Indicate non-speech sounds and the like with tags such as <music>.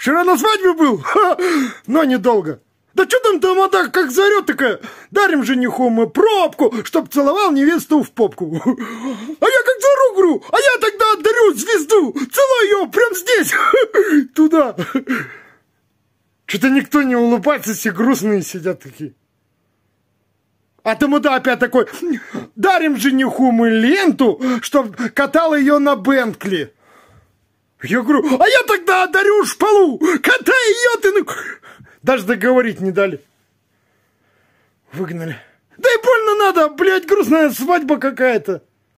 Вчера на свадьбе был, <laughs> но недолго. Да что там тамада как зарет такая? Дарим жениху мы пробку, чтоб целовал невесту в попку. <laughs> А я как зару гру, а я тогда отдарю звезду, целую ее прям здесь, <laughs> туда. Что-то никто не улыбается, все грустные сидят такие. А тамада опять такой, дарим жениху мы ленту, чтоб катал ее на Бентли. Я говорю, а я тогда одарю шпалу, кота ее ты... Даже договорить не дали. Выгнали. Да и больно надо, блядь, грустная свадьба какая-то.